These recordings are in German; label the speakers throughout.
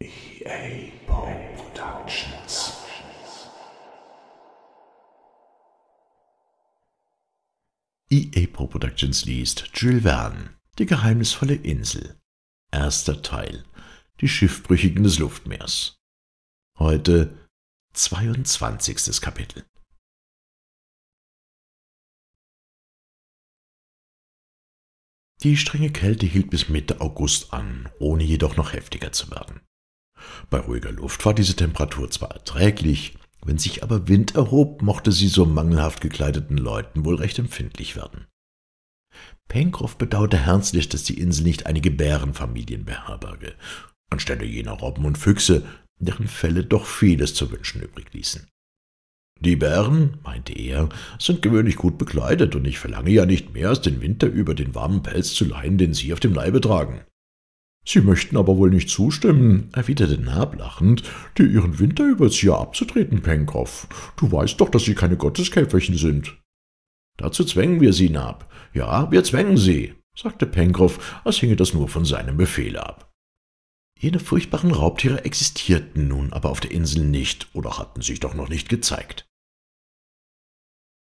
Speaker 1: EA Productions. EA Pro Productions liest Jules Verne, Die geheimnisvolle Insel. Erster Teil. Die Schiffbrüchigen des Luftmeers. Heute 22. Kapitel. Die strenge Kälte hielt bis Mitte August an, ohne jedoch noch heftiger zu werden. Bei ruhiger Luft war diese Temperatur zwar erträglich, wenn sich aber Wind erhob, mochte sie so mangelhaft gekleideten Leuten wohl recht empfindlich werden. Pencroff bedauerte herzlich, dass die Insel nicht einige Bärenfamilien beherberge, anstelle jener Robben und Füchse, deren Felle doch vieles zu wünschen übrig ließen. Die Bären, meinte er, sind gewöhnlich gut bekleidet, und ich verlange ja nicht mehr, als den Winter über den warmen Pelz zu leihen, den sie auf dem Leibe tragen. Sie möchten aber wohl nicht zustimmen, erwiderte Nab lachend, dir Ihren Winterüberzieher abzutreten, Pencroff. Du weißt doch, dass Sie keine Gotteskäferchen sind. Dazu zwängen wir Sie, Nab. Ja, wir zwängen Sie, sagte Pencroff, als hinge das nur von seinem Befehl ab. Jene furchtbaren Raubtiere existierten nun aber auf der Insel nicht oder hatten sich doch noch nicht gezeigt.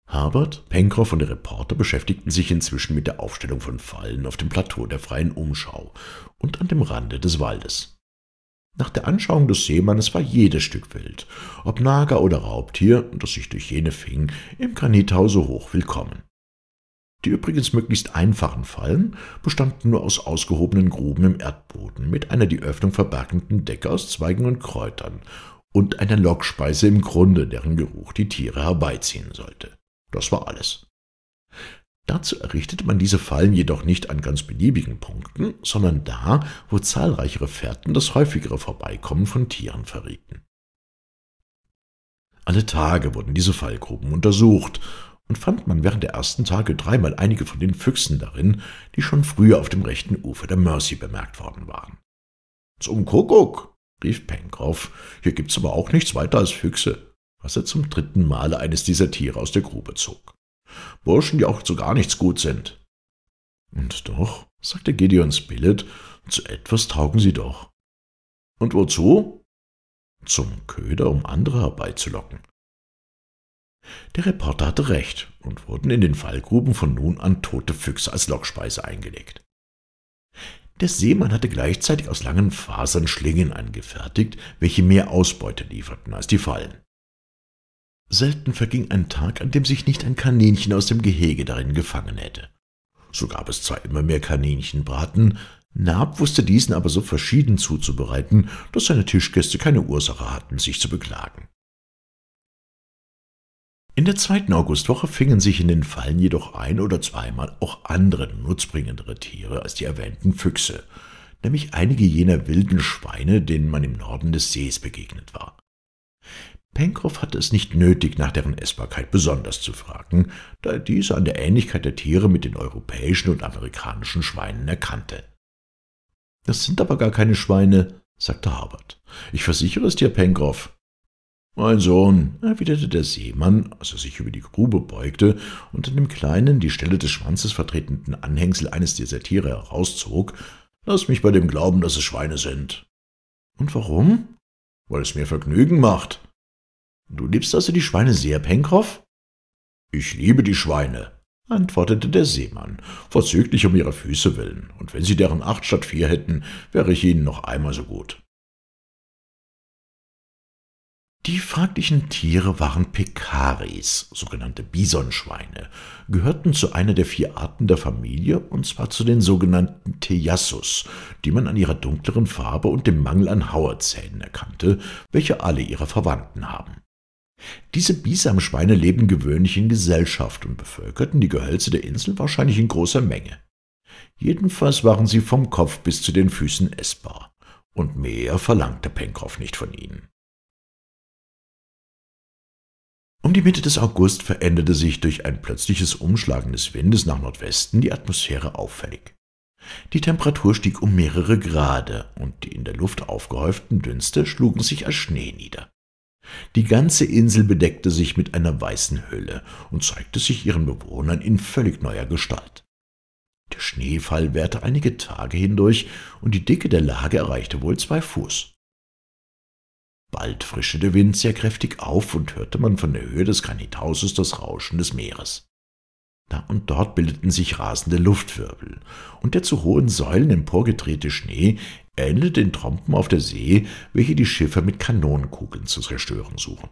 Speaker 1: Herbert, Pencroff und der Reporter beschäftigten sich inzwischen mit der Aufstellung von Fallen auf dem Plateau der freien Umschau und an dem Rande des Waldes. Nach der Anschauung des Seemannes war jedes Stück Wild, ob Nager oder Raubtier, das sich durch jene fing, im Granithause hoch willkommen. Die übrigens möglichst einfachen Fallen bestanden nur aus ausgehobenen Gruben im Erdboden mit einer die Öffnung verbergenden Decke aus Zweigen und Kräutern und einer Lockspeise im Grunde, deren Geruch die Tiere herbeiziehen sollte. Das war alles. Dazu errichtet man diese Fallen jedoch nicht an ganz beliebigen Punkten, sondern da, wo zahlreichere Fährten das häufigere Vorbeikommen von Tieren verrieten. Alle Tage wurden diese Fallgruben untersucht und fand man während der ersten Tage dreimal einige von den Füchsen darin, die schon früher auf dem rechten Ufer der Mercy bemerkt worden waren. »Zum Kuckuck«, rief Pencroff, »hier gibt's aber auch nichts weiter als Füchse als er zum dritten Male eines dieser Tiere aus der Grube zog. Burschen, die auch zu gar nichts gut sind. Und doch, sagte Gideon Spilett, zu etwas taugen sie doch. Und wozu? Zum Köder, um andere herbeizulocken. Der Reporter hatte recht und wurden in den Fallgruben von nun an tote Füchse als Lockspeise eingelegt. Der Seemann hatte gleichzeitig aus langen Fasern Schlingen angefertigt, welche mehr Ausbeute lieferten als die Fallen. Selten verging ein Tag, an dem sich nicht ein Kaninchen aus dem Gehege darin gefangen hätte. So gab es zwar immer mehr Kaninchenbraten, Nab wusste diesen aber so verschieden zuzubereiten, dass seine Tischgäste keine Ursache hatten, sich zu beklagen. In der zweiten Augustwoche fingen sich in den Fallen jedoch ein oder zweimal auch andere nutzbringendere Tiere als die erwähnten Füchse, nämlich einige jener wilden Schweine, denen man im Norden des Sees begegnet war. Pencroff hatte es nicht nötig, nach deren Essbarkeit besonders zu fragen, da er diese an der Ähnlichkeit der Tiere mit den europäischen und amerikanischen Schweinen erkannte. »Das sind aber gar keine Schweine«, sagte Harbert. »Ich versichere es dir, Pencroff.« »Mein Sohn«, erwiderte der Seemann, als er sich über die Grube beugte und an dem kleinen, die Stelle des Schwanzes vertretenden Anhängsel eines dieser Tiere herauszog, »lass mich bei dem glauben, dass es Schweine sind.« »Und warum?« »Weil es mir Vergnügen macht«, Du liebst also die Schweine sehr, Pencroff? Ich liebe die Schweine, antwortete der Seemann, vorzüglich um ihre Füße willen, und wenn sie deren acht statt vier hätten, wäre ich ihnen noch einmal so gut. Die fraglichen Tiere waren Pekaris, sogenannte Bisonschweine, gehörten zu einer der vier Arten der Familie, und zwar zu den sogenannten Theiassus, die man an ihrer dunkleren Farbe und dem Mangel an Hauerzähnen erkannte, welche alle ihre Verwandten haben. Diese Bisamschweine leben gewöhnlich in Gesellschaft und bevölkerten die Gehölze der Insel wahrscheinlich in großer Menge. Jedenfalls waren sie vom Kopf bis zu den Füßen essbar, und mehr verlangte Pencroff nicht von ihnen. Um die Mitte des August veränderte sich durch ein plötzliches Umschlagen des Windes nach Nordwesten die Atmosphäre auffällig. Die Temperatur stieg um mehrere Grade, und die in der Luft aufgehäuften Dünste schlugen sich als Schnee nieder. Die ganze Insel bedeckte sich mit einer weißen Hülle und zeigte sich ihren Bewohnern in völlig neuer Gestalt. Der Schneefall währte einige Tage hindurch und die Dicke der Lage erreichte wohl zwei Fuß. Bald frischte der Wind sehr kräftig auf und hörte man von der Höhe des Granithauses das Rauschen des Meeres. Da und dort bildeten sich rasende Luftwirbel, und der zu hohen Säulen emporgedrehte Schnee ähnelt in Trompen auf der See, welche die Schiffe mit Kanonenkugeln zu zerstören suchen.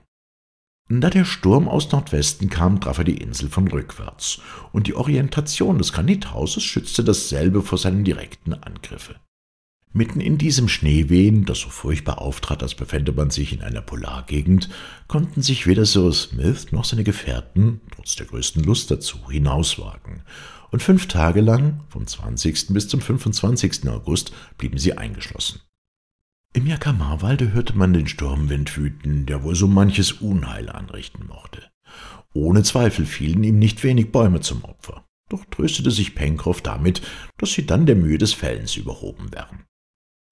Speaker 1: Da der Sturm aus Nordwesten kam, traf er die Insel von rückwärts, und die Orientation des Granithauses schützte dasselbe vor seinen direkten Angriffen. Mitten in diesem Schneewehen, das so furchtbar auftrat, als befände man sich in einer Polargegend, konnten sich weder Sir Smith noch seine Gefährten, trotz der größten Lust dazu, hinauswagen. Und fünf Tage lang, vom 20. bis zum 25. August, blieben sie eingeschlossen. Im Jakamarwalde hörte man den Sturmwind wüten, der wohl so manches Unheil anrichten mochte. Ohne Zweifel fielen ihm nicht wenig Bäume zum Opfer, doch tröstete sich Pencroff damit, dass sie dann der Mühe des Fällens überhoben wären.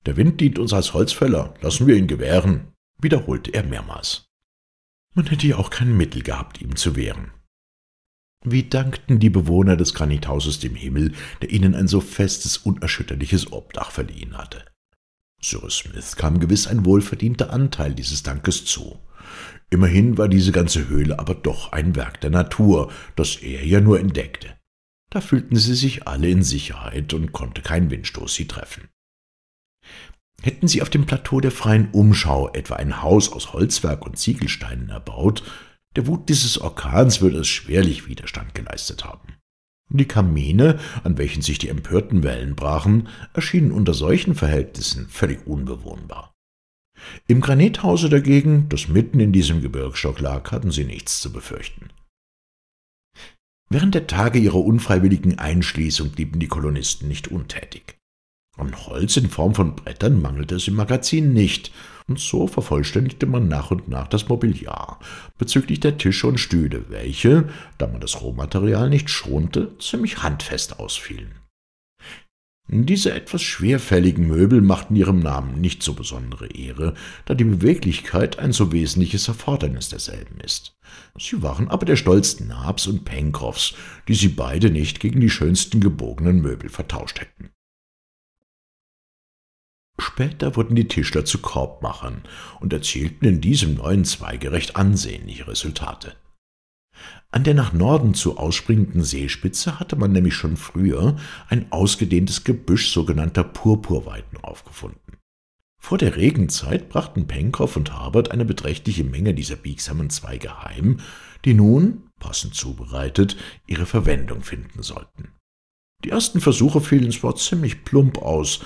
Speaker 1: Der Wind dient uns als Holzfäller, lassen wir ihn gewähren, wiederholte er mehrmals. Man hätte ja auch kein Mittel gehabt, ihm zu wehren. Wie dankten die Bewohner des Granithauses dem Himmel, der ihnen ein so festes, unerschütterliches Obdach verliehen hatte. Cyrus Smith kam gewiss ein wohlverdienter Anteil dieses Dankes zu. Immerhin war diese ganze Höhle aber doch ein Werk der Natur, das er ja nur entdeckte. Da fühlten sie sich alle in Sicherheit und konnte kein Windstoß sie treffen. Hätten sie auf dem Plateau der freien Umschau etwa ein Haus aus Holzwerk und Ziegelsteinen erbaut, der Wut dieses Orkans würde es schwerlich Widerstand geleistet haben. Die Kamine, an welchen sich die empörten Wellen brachen, erschienen unter solchen Verhältnissen völlig unbewohnbar. Im Granithause dagegen, das mitten in diesem Gebirgsstock lag, hatten sie nichts zu befürchten. Während der Tage ihrer unfreiwilligen Einschließung blieben die Kolonisten nicht untätig. An Holz in Form von Brettern mangelte es im Magazin nicht, und so vervollständigte man nach und nach das Mobiliar bezüglich der Tische und Stühle, welche, da man das Rohmaterial nicht schonte, ziemlich handfest ausfielen. Diese etwas schwerfälligen Möbel machten ihrem Namen nicht so besondere Ehre, da die Beweglichkeit ein so wesentliches Erfordernis derselben ist. Sie waren aber der stolzen Nabs und Pencroffs, die sie beide nicht gegen die schönsten gebogenen Möbel vertauscht hätten. Später wurden die Tischler zu Korbmachern und erzielten in diesem neuen Zweige recht ansehnliche Resultate. An der nach Norden zu ausspringenden Seespitze hatte man nämlich schon früher ein ausgedehntes Gebüsch sogenannter Purpurweiden aufgefunden. Vor der Regenzeit brachten Pencroff und Harbert eine beträchtliche Menge dieser biegsamen Zweige heim, die nun, passend zubereitet, ihre Verwendung finden sollten. Die ersten Versuche fielen zwar ziemlich plump aus,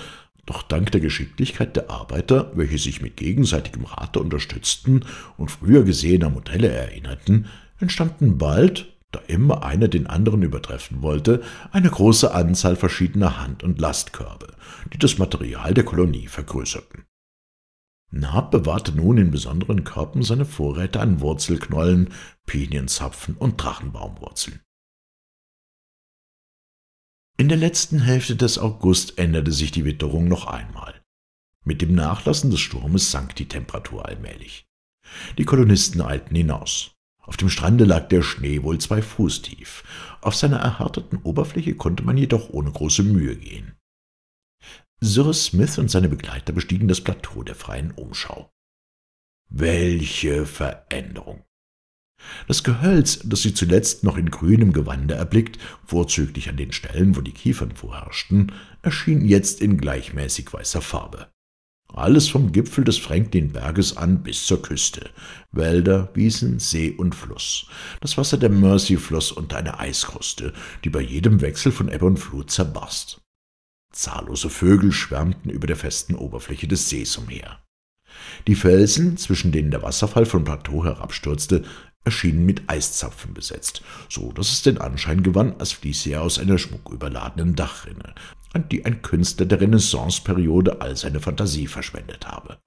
Speaker 1: doch dank der Geschicklichkeit der Arbeiter, welche sich mit gegenseitigem Rate unterstützten und früher gesehener Modelle erinnerten, entstanden bald, da immer einer den anderen übertreffen wollte, eine große Anzahl verschiedener Hand- und Lastkörbe, die das Material der Kolonie vergrößerten. Naab bewahrte nun in besonderen Körben seine Vorräte an Wurzelknollen, Pinienzapfen und Drachenbaumwurzeln. In der letzten Hälfte des August änderte sich die Witterung noch einmal. Mit dem Nachlassen des Sturmes sank die Temperatur allmählich. Die Kolonisten eilten hinaus. Auf dem Strande lag der Schnee wohl zwei Fuß tief. Auf seiner erhärteten Oberfläche konnte man jedoch ohne große Mühe gehen. Sir Smith und seine Begleiter bestiegen das Plateau der freien Umschau. Welche Veränderung! Das Gehölz, das sie zuletzt noch in grünem Gewande erblickt, vorzüglich an den Stellen, wo die Kiefern vorherrschten, erschien jetzt in gleichmäßig weißer Farbe. Alles vom Gipfel des Franklin-Berges an bis zur Küste. Wälder, Wiesen, See und Fluss. Das Wasser der Mersey floss unter einer Eiskruste, die bei jedem Wechsel von Ebbe und Flut zerbarst. Zahllose Vögel schwärmten über der festen Oberfläche des Sees umher. Die Felsen, zwischen denen der Wasserfall vom Plateau herabstürzte, erschienen mit Eiszapfen besetzt, so dass es den Anschein gewann, als fließe er aus einer schmucküberladenen Dachrinne, an die ein Künstler der Renaissanceperiode all seine Fantasie verschwendet habe.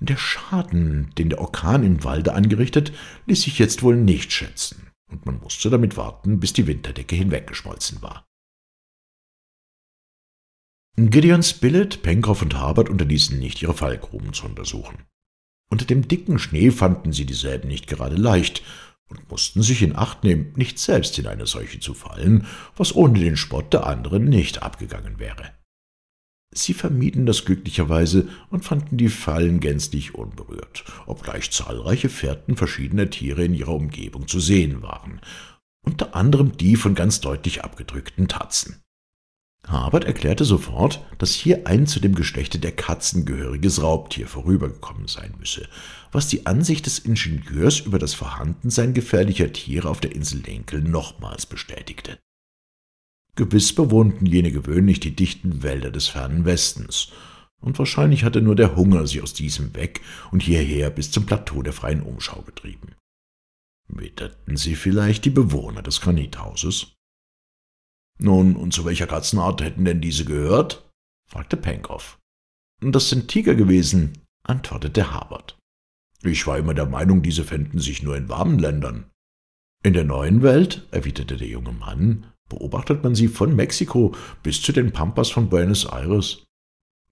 Speaker 1: Der Schaden, den der Orkan im Walde angerichtet, ließ sich jetzt wohl nicht schätzen, und man mußte damit warten, bis die Winterdecke hinweggeschmolzen war. Gideon Spilett, Pencroff und Harbert unterließen nicht, ihre Fallgruben zu untersuchen. Unter dem dicken Schnee fanden sie dieselben nicht gerade leicht und mussten sich in Acht nehmen, nicht selbst in eine solche zu fallen, was ohne den Spott der anderen nicht abgegangen wäre. Sie vermieden das glücklicherweise und fanden die Fallen gänzlich unberührt, obgleich zahlreiche Fährten verschiedener Tiere in ihrer Umgebung zu sehen waren, unter anderem die von ganz deutlich abgedrückten Tatzen. Harbert erklärte sofort, dass hier ein zu dem Geschlechte der Katzen gehöriges Raubtier vorübergekommen sein müsse, was die Ansicht des Ingenieurs über das Vorhandensein gefährlicher Tiere auf der Insel Lenkel nochmals bestätigte. Gewiss bewohnten jene gewöhnlich die dichten Wälder des fernen Westens, und wahrscheinlich hatte nur der Hunger sie aus diesem weg und hierher bis zum Plateau der freien Umschau getrieben. Witterten sie vielleicht die Bewohner des Granithauses? Nun, und zu welcher Katzenart hätten denn diese gehört? fragte Pencroff. Das sind Tiger gewesen, antwortete Harbert. Ich war immer der Meinung, diese fänden sich nur in warmen Ländern. In der neuen Welt, erwiderte der junge Mann, beobachtet man sie von Mexiko bis zu den Pampas von Buenos Aires.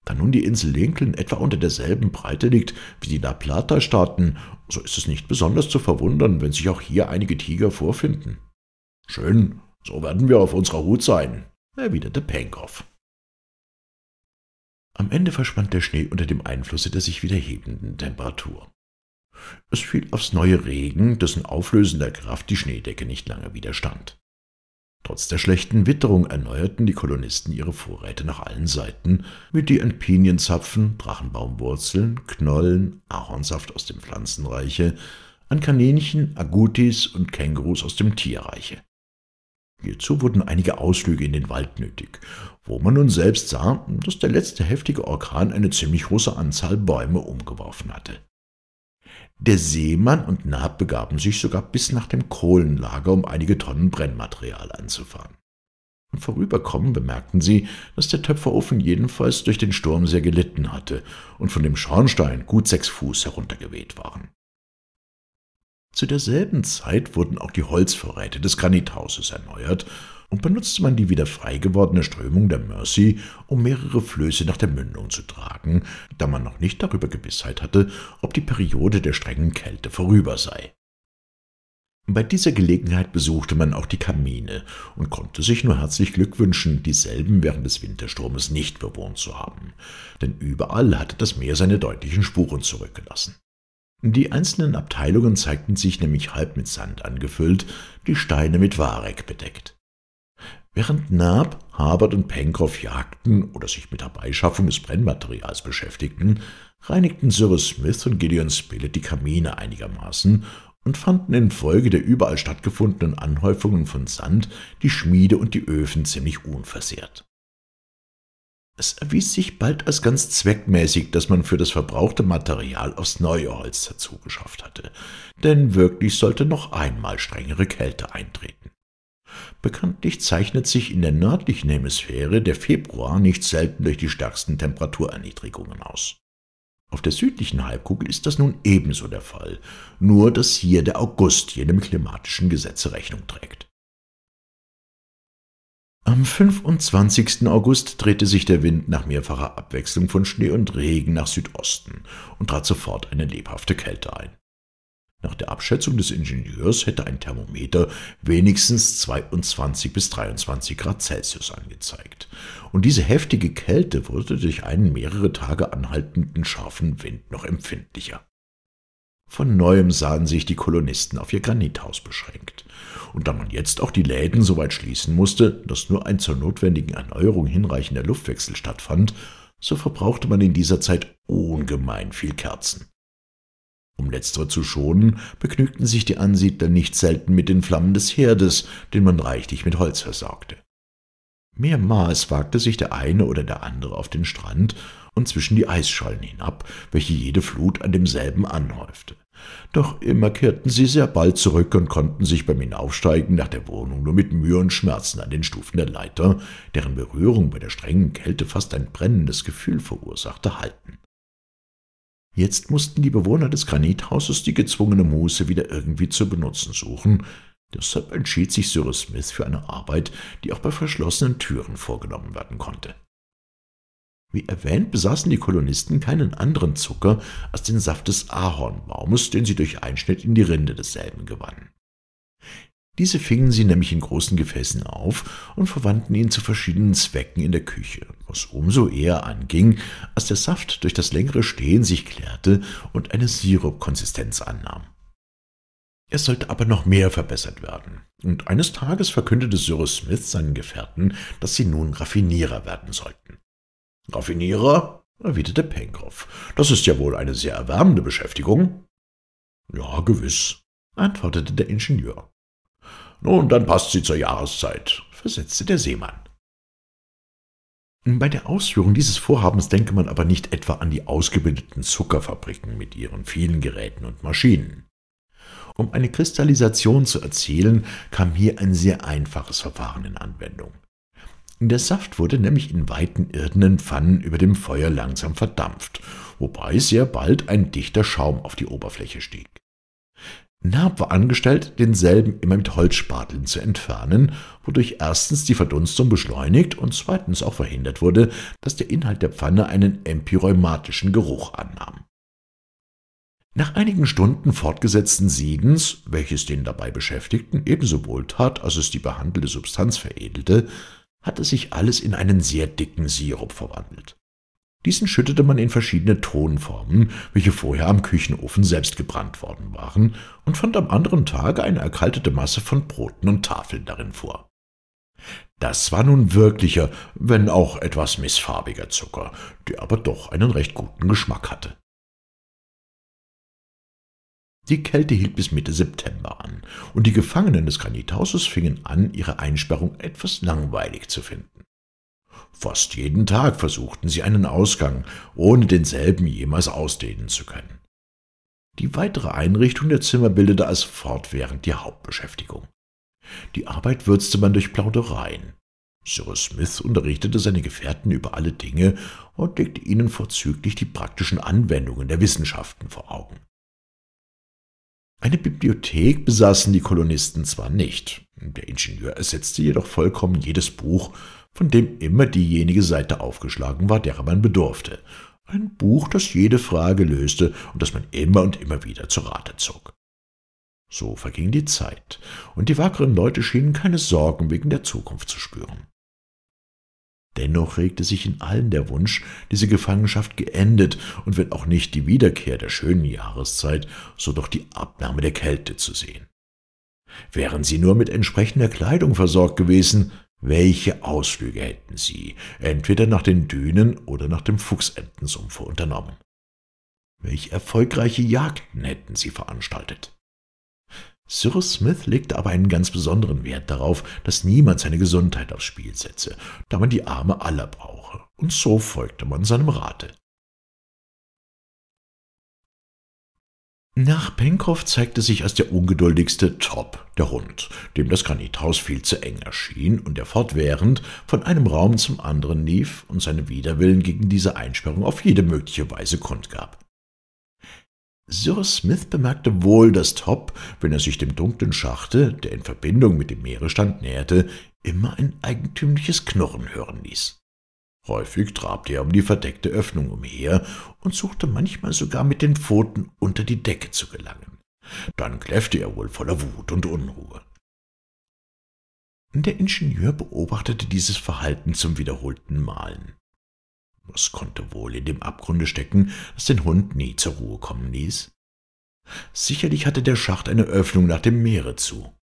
Speaker 1: Da nun die Insel Lincoln etwa unter derselben Breite liegt wie die La Plata-Staaten, so ist es nicht besonders zu verwundern, wenn sich auch hier einige Tiger vorfinden. Schön, so werden wir auf unserer Hut sein, erwiderte Penkov. Am Ende verschwand der Schnee unter dem Einflusse der sich wieder hebenden Temperatur. Es fiel aufs neue Regen, dessen auflösender Kraft die Schneedecke nicht lange widerstand. Trotz der schlechten Witterung erneuerten die Kolonisten ihre Vorräte nach allen Seiten, mit die an Pinienzapfen, Drachenbaumwurzeln, Knollen, Ahornsaft aus dem Pflanzenreiche, an Kaninchen, Agutis und Kängurus aus dem Tierreiche. Hierzu wurden einige Ausflüge in den Wald nötig, wo man nun selbst sah, dass der letzte heftige Orkan eine ziemlich große Anzahl Bäume umgeworfen hatte. Der Seemann und Naab begaben sich sogar bis nach dem Kohlenlager, um einige Tonnen Brennmaterial anzufahren. Im Vorüberkommen bemerkten sie, dass der Töpferofen jedenfalls durch den Sturm sehr gelitten hatte und von dem Schornstein gut sechs Fuß heruntergeweht waren. Zu derselben Zeit wurden auch die Holzvorräte des Granithauses erneuert und benutzte man die wieder frei gewordene Strömung der Mercy, um mehrere Flöße nach der Mündung zu tragen, da man noch nicht darüber Gewissheit hatte, ob die Periode der strengen Kälte vorüber sei. Bei dieser Gelegenheit besuchte man auch die Kamine und konnte sich nur herzlich Glück wünschen, dieselben während des Wintersturmes nicht bewohnt zu haben, denn überall hatte das Meer seine deutlichen Spuren zurückgelassen. Die einzelnen Abteilungen zeigten sich nämlich halb mit Sand angefüllt, die Steine mit Warek bedeckt. Während Nab, Habert und Pencroff jagten oder sich mit der Beischaffung des Brennmaterials beschäftigten, reinigten Cyrus Smith und Gideon Spilett die Kamine einigermaßen und fanden infolge der überall stattgefundenen Anhäufungen von Sand die Schmiede und die Öfen ziemlich unversehrt. Es erwies sich bald als ganz zweckmäßig, dass man für das verbrauchte Material aufs neue Holz dazu geschafft hatte, denn wirklich sollte noch einmal strengere Kälte eintreten. Bekanntlich zeichnet sich in der nördlichen Hemisphäre der Februar nicht selten durch die stärksten Temperaturerniedrigungen aus. Auf der südlichen Halbkugel ist das nun ebenso der Fall, nur dass hier der August jenem klimatischen Gesetze Rechnung trägt. Am 25. August drehte sich der Wind nach mehrfacher Abwechslung von Schnee und Regen nach Südosten und trat sofort eine lebhafte Kälte ein. Nach der Abschätzung des Ingenieurs hätte ein Thermometer wenigstens 22 bis 23 Grad Celsius angezeigt. Und diese heftige Kälte wurde durch einen mehrere Tage anhaltenden scharfen Wind noch empfindlicher. Von neuem sahen sich die Kolonisten auf ihr Granithaus beschränkt. Und da man jetzt auch die Läden so weit schließen musste, dass nur ein zur notwendigen Erneuerung hinreichender Luftwechsel stattfand, so verbrauchte man in dieser Zeit ungemein viel Kerzen. Um letztere zu schonen, begnügten sich die Ansiedler nicht selten mit den Flammen des Herdes, den man reichlich mit Holz versorgte. Mehrmals wagte sich der eine oder der andere auf den Strand und zwischen die Eisschollen hinab, welche jede Flut an demselben anhäufte. Doch immer kehrten sie sehr bald zurück und konnten sich beim Hinaufsteigen nach der Wohnung nur mit Mühe und Schmerzen an den Stufen der Leiter, deren Berührung bei der strengen Kälte fast ein brennendes Gefühl verursachte, halten. Jetzt mussten die Bewohner des Granithauses die gezwungene Muße wieder irgendwie zu benutzen suchen, deshalb entschied sich Cyrus Smith für eine Arbeit, die auch bei verschlossenen Türen vorgenommen werden konnte. Wie erwähnt, besaßen die Kolonisten keinen anderen Zucker als den Saft des Ahornbaumes, den sie durch Einschnitt in die Rinde desselben gewannen. Diese fingen sie nämlich in großen Gefäßen auf und verwandten ihn zu verschiedenen Zwecken in der Küche, was umso eher anging, als der Saft durch das längere Stehen sich klärte und eine Sirupkonsistenz annahm. Es sollte aber noch mehr verbessert werden, und eines Tages verkündete Cyrus Smith seinen Gefährten, dass sie nun Raffinierer werden sollten. Raffinierer, erwiderte Pencroff. Das ist ja wohl eine sehr erwärmende Beschäftigung. Ja, gewiss, antwortete der Ingenieur. Nun, dann passt sie zur Jahreszeit, versetzte der Seemann. Bei der Ausführung dieses Vorhabens denke man aber nicht etwa an die ausgebildeten Zuckerfabriken mit ihren vielen Geräten und Maschinen. Um eine Kristallisation zu erzielen, kam hier ein sehr einfaches Verfahren in Anwendung. Der Saft wurde nämlich in weiten irdenen Pfannen über dem Feuer langsam verdampft, wobei sehr bald ein dichter Schaum auf die Oberfläche stieg. Nab war angestellt, denselben immer mit Holzspateln zu entfernen, wodurch erstens die Verdunstung beschleunigt und zweitens auch verhindert wurde, dass der Inhalt der Pfanne einen empyreumatischen Geruch annahm. Nach einigen Stunden fortgesetzten Siedens, welches den dabei Beschäftigten ebenso wohl tat, als es die behandelte Substanz veredelte, hatte sich alles in einen sehr dicken Sirup verwandelt. Diesen schüttete man in verschiedene Tonformen, welche vorher am Küchenofen selbst gebrannt worden waren, und fand am anderen Tage eine erkaltete Masse von Broten und Tafeln darin vor. Das war nun wirklicher, wenn auch etwas missfarbiger Zucker, der aber doch einen recht guten Geschmack hatte. Die Kälte hielt bis Mitte September an, und die Gefangenen des Granithauses fingen an, ihre Einsperrung etwas langweilig zu finden. Fast jeden Tag versuchten sie einen Ausgang, ohne denselben jemals ausdehnen zu können. Die weitere Einrichtung der Zimmer bildete als fortwährend die Hauptbeschäftigung. Die Arbeit würzte man durch Plaudereien. Cyrus Smith unterrichtete seine Gefährten über alle Dinge und legte ihnen vorzüglich die praktischen Anwendungen der Wissenschaften vor Augen. Eine Bibliothek besaßen die Kolonisten zwar nicht, der Ingenieur ersetzte jedoch vollkommen jedes Buch, von dem immer diejenige Seite aufgeschlagen war, derer man bedurfte. Ein Buch, das jede Frage löste und das man immer und immer wieder zu Rate zog. So verging die Zeit, und die wackeren Leute schienen keine Sorgen wegen der Zukunft zu spüren. Dennoch regte sich in allen der Wunsch, diese Gefangenschaft geendet und wenn auch nicht die Wiederkehr der schönen Jahreszeit, so doch die Abnahme der Kälte zu sehen. Wären sie nur mit entsprechender Kleidung versorgt gewesen, welche Ausflüge hätten sie, entweder nach den Dünen oder nach dem Fuchsentensumpfe unternommen? Welch erfolgreiche Jagden hätten sie veranstaltet? Sir Smith legte aber einen ganz besonderen Wert darauf, dass niemand seine Gesundheit aufs Spiel setze, da man die Arme aller brauche, und so folgte man seinem Rate. Nach Pencroff zeigte sich als der ungeduldigste Top, der Hund, dem das Granithaus viel zu eng erschien und der fortwährend von einem Raum zum anderen lief und seinen Widerwillen gegen diese Einsperrung auf jede mögliche Weise kundgab. Sir Smith bemerkte wohl, dass Top, wenn er sich dem dunklen Schachte, der in Verbindung mit dem Meere stand, näherte, immer ein eigentümliches Knurren hören ließ. Häufig trabte er um die verdeckte Öffnung umher und suchte manchmal sogar mit den Pfoten unter die Decke zu gelangen. Dann kläffte er wohl voller Wut und Unruhe. Der Ingenieur beobachtete dieses Verhalten zum wiederholten Malen. Was konnte wohl in dem Abgrunde stecken, das den Hund nie zur Ruhe kommen ließ? Sicherlich hatte der Schacht eine Öffnung nach dem Meere zu.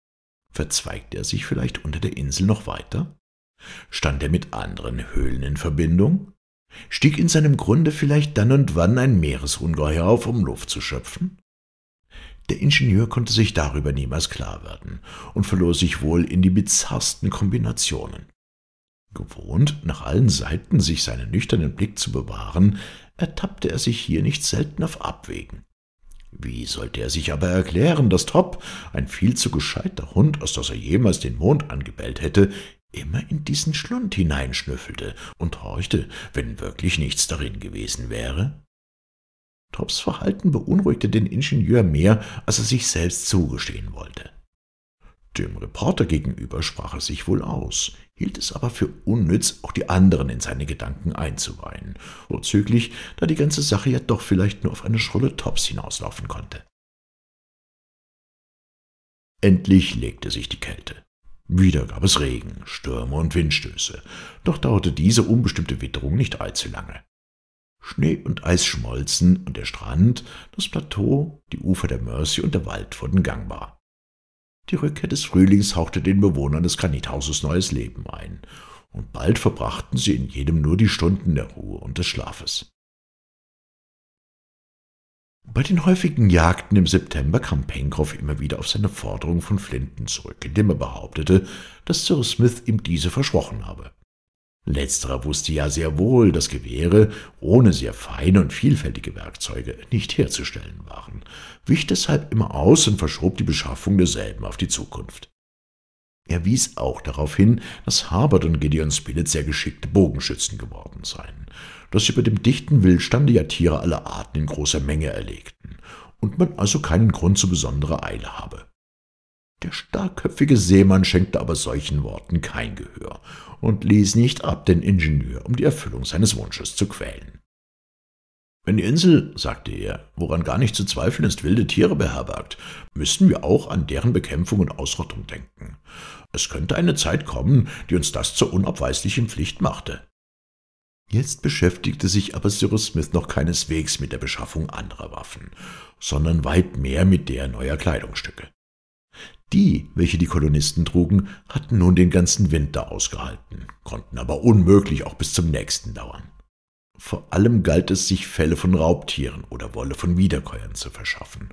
Speaker 1: Verzweigte er sich vielleicht unter der Insel noch weiter? Stand er mit anderen Höhlen in Verbindung? Stieg in seinem Grunde vielleicht dann und wann ein Meeresungeheuer auf, um Luft zu schöpfen? Der Ingenieur konnte sich darüber niemals klar werden und verlor sich wohl in die bizarrsten Kombinationen. Gewohnt, nach allen Seiten sich seinen nüchternen Blick zu bewahren, ertappte er sich hier nicht selten auf Abwägen. Wie sollte er sich aber erklären, dass Top, ein viel zu gescheiter Hund, als dass er jemals den Mond angebellt hätte, immer in diesen Schlund hineinschnüffelte und horchte, wenn wirklich nichts darin gewesen wäre? Tops Verhalten beunruhigte den Ingenieur mehr, als er sich selbst zugestehen wollte. Dem Reporter gegenüber sprach er sich wohl aus hielt es aber für unnütz, auch die anderen in seine Gedanken einzuweihen, vorzüglich, da die ganze Sache ja doch vielleicht nur auf eine Schrulle Tops hinauslaufen konnte. Endlich legte sich die Kälte. Wieder gab es Regen, Stürme und Windstöße, doch dauerte diese unbestimmte Witterung nicht allzu lange. Schnee und Eis schmolzen und der Strand, das Plateau, die Ufer der Mercy und der Wald wurden gangbar. Die Rückkehr des Frühlings hauchte den Bewohnern des Granithauses neues Leben ein, und bald verbrachten sie in jedem nur die Stunden der Ruhe und des Schlafes. Bei den häufigen Jagden im September kam Pencroff immer wieder auf seine Forderung von Flinten zurück, indem er behauptete, dass Sir Smith ihm diese versprochen habe. Letzterer wusste ja sehr wohl, dass Gewehre ohne sehr feine und vielfältige Werkzeuge nicht herzustellen waren, wich deshalb immer aus und verschob die Beschaffung derselben auf die Zukunft. Er wies auch darauf hin, dass Harbert und Gideon Spilett sehr geschickte Bogenschützen geworden seien, dass sie bei dem dichten Wildstande ja Tiere aller Arten in großer Menge erlegten und man also keinen Grund zu besonderer Eile habe. Der starrköpfige Seemann schenkte aber solchen Worten kein Gehör und ließ nicht ab, den Ingenieur um die Erfüllung seines Wunsches zu quälen. Wenn die Insel, sagte er, woran gar nicht zu zweifeln ist, wilde Tiere beherbergt, müssen wir auch an deren Bekämpfung und Ausrottung denken. Es könnte eine Zeit kommen, die uns das zur unabweislichen Pflicht machte. Jetzt beschäftigte sich aber Cyrus Smith noch keineswegs mit der Beschaffung anderer Waffen, sondern weit mehr mit der neuer Kleidungsstücke. Die, welche die Kolonisten trugen, hatten nun den ganzen Winter ausgehalten, konnten aber unmöglich auch bis zum nächsten dauern. Vor allem galt es, sich Fälle von Raubtieren oder Wolle von Wiederkäuern zu verschaffen,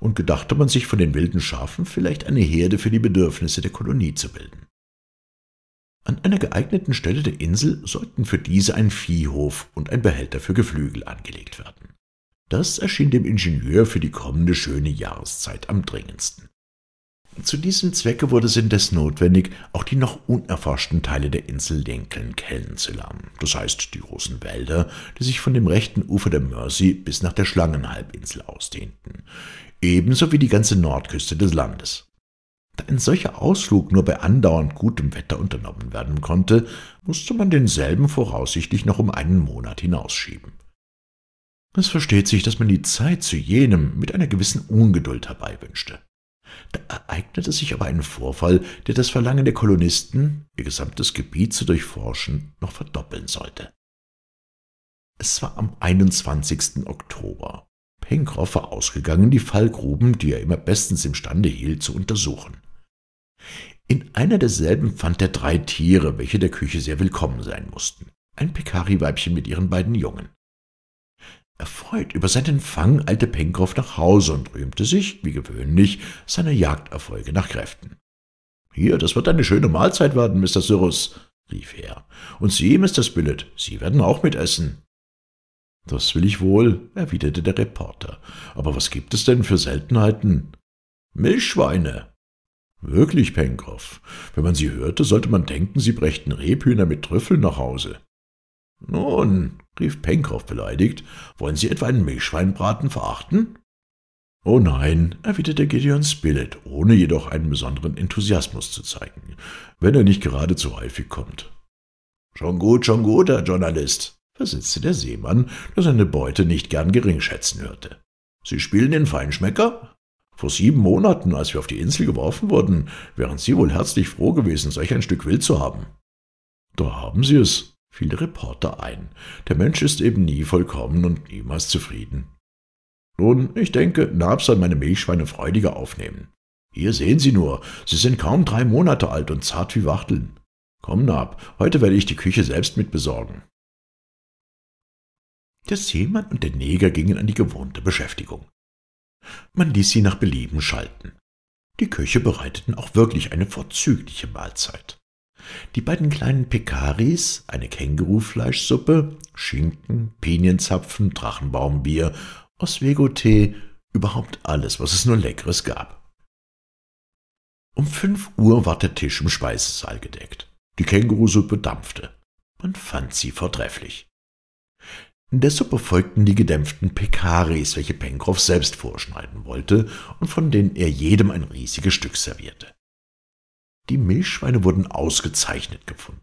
Speaker 1: und gedachte man sich von den wilden Schafen vielleicht eine Herde für die Bedürfnisse der Kolonie zu bilden. An einer geeigneten Stelle der Insel sollten für diese ein Viehhof und ein Behälter für Geflügel angelegt werden. Das erschien dem Ingenieur für die kommende schöne Jahreszeit am dringendsten. Zu diesem Zwecke wurde es indes notwendig, auch die noch unerforschten Teile der Insel Lincoln kennenzulernen, zu das heißt die großen Wälder, die sich von dem rechten Ufer der Mersey bis nach der Schlangenhalbinsel ausdehnten, ebenso wie die ganze Nordküste des Landes. Da ein solcher Ausflug nur bei andauernd gutem Wetter unternommen werden konnte, musste man denselben voraussichtlich noch um einen Monat hinausschieben. Es versteht sich, dass man die Zeit zu jenem mit einer gewissen Ungeduld herbeiwünschte. Da ereignete sich aber ein Vorfall, der das Verlangen der Kolonisten, ihr gesamtes Gebiet zu durchforschen, noch verdoppeln sollte. Es war am 21. Oktober. Pencroff war ausgegangen, die Fallgruben, die er immer bestens imstande hielt, zu untersuchen. In einer derselben fand er drei Tiere, welche der Küche sehr willkommen sein mussten. Ein Pekari-Weibchen mit ihren beiden Jungen, Erfreut über seinen Fang eilte Pencroff nach Hause und rühmte sich, wie gewöhnlich, seiner Jagderfolge nach Kräften. »Hier, das wird eine schöne Mahlzeit werden, Mr. Cyrus«, rief er. »Und Sie, Mr. Spilett, Sie werden auch mitessen.« »Das will ich wohl«, erwiderte der Reporter. »Aber was gibt es denn für Seltenheiten?« »Milchschweine«, Wirklich, Pencroff. Wenn man sie hörte, sollte man denken, sie brächten Rebhühner mit Trüffeln nach Hause. Nun, rief Pencroff beleidigt, wollen Sie etwa einen Milchschweinbraten verachten? Oh nein, erwiderte Gideon Spilett, ohne jedoch einen besonderen Enthusiasmus zu zeigen, wenn er nicht gerade zu häufig kommt. Schon gut, schon gut, Herr Journalist, versetzte der Seemann, der seine Beute nicht gern geringschätzen hörte. Sie spielen den Feinschmecker? Vor sieben Monaten, als wir auf die Insel geworfen wurden, wären Sie wohl herzlich froh gewesen, solch ein Stück Wild zu haben. Da haben Sie es, fiel der Reporter ein. Der Mensch ist eben nie vollkommen und niemals zufrieden. Nun, ich denke, Nab soll meine Milchschweine freudiger aufnehmen. Hier sehen Sie nur, sie sind kaum drei Monate alt und zart wie Wachteln. Komm, Nab, heute werde ich die Küche selbst mit besorgen. Der Seemann und der Neger gingen an die gewohnte Beschäftigung. Man ließ sie nach Belieben schalten. Die Köche bereiteten auch wirklich eine vorzügliche Mahlzeit. Die beiden kleinen Pekaris, eine Kängurufleischsuppe, Schinken, Pinienzapfen, Drachenbaumbier, Oswego-Tee, überhaupt alles, was es nur Leckeres gab. Um fünf Uhr war der Tisch im Speisesaal gedeckt. Die Kängurusuppe dampfte. Man fand sie vortrefflich. In der Suppe folgten die gedämpften Pekaris, welche Pencroff selbst vorschneiden wollte und von denen er jedem ein riesiges Stück servierte. Die Milchschweine wurden ausgezeichnet gefunden,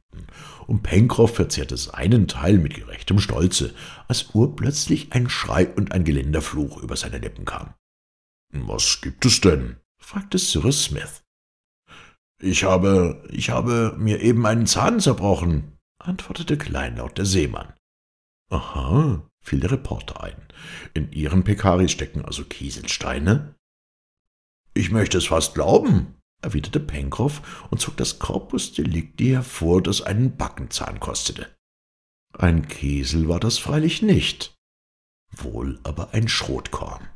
Speaker 1: und Pencroff verzehrte seinen Teil mit gerechtem Stolze, als urplötzlich ein Schrei und ein gelender Fluch über seine Lippen kam. »Was gibt es denn?« fragte Cyrus Smith. »Ich habe, ich habe mir eben einen Zahn zerbrochen«, antwortete kleinlaut der Seemann. »Aha«, fiel der Reporter ein, »in Ihren Pekaris stecken also Kieselsteine?« »Ich möchte es fast glauben«, erwiderte Pencroff und zog das Corpus Delicti hervor, das einen Backenzahn kostete. Ein Kiesel war das freilich nicht, wohl aber ein Schrotkorn.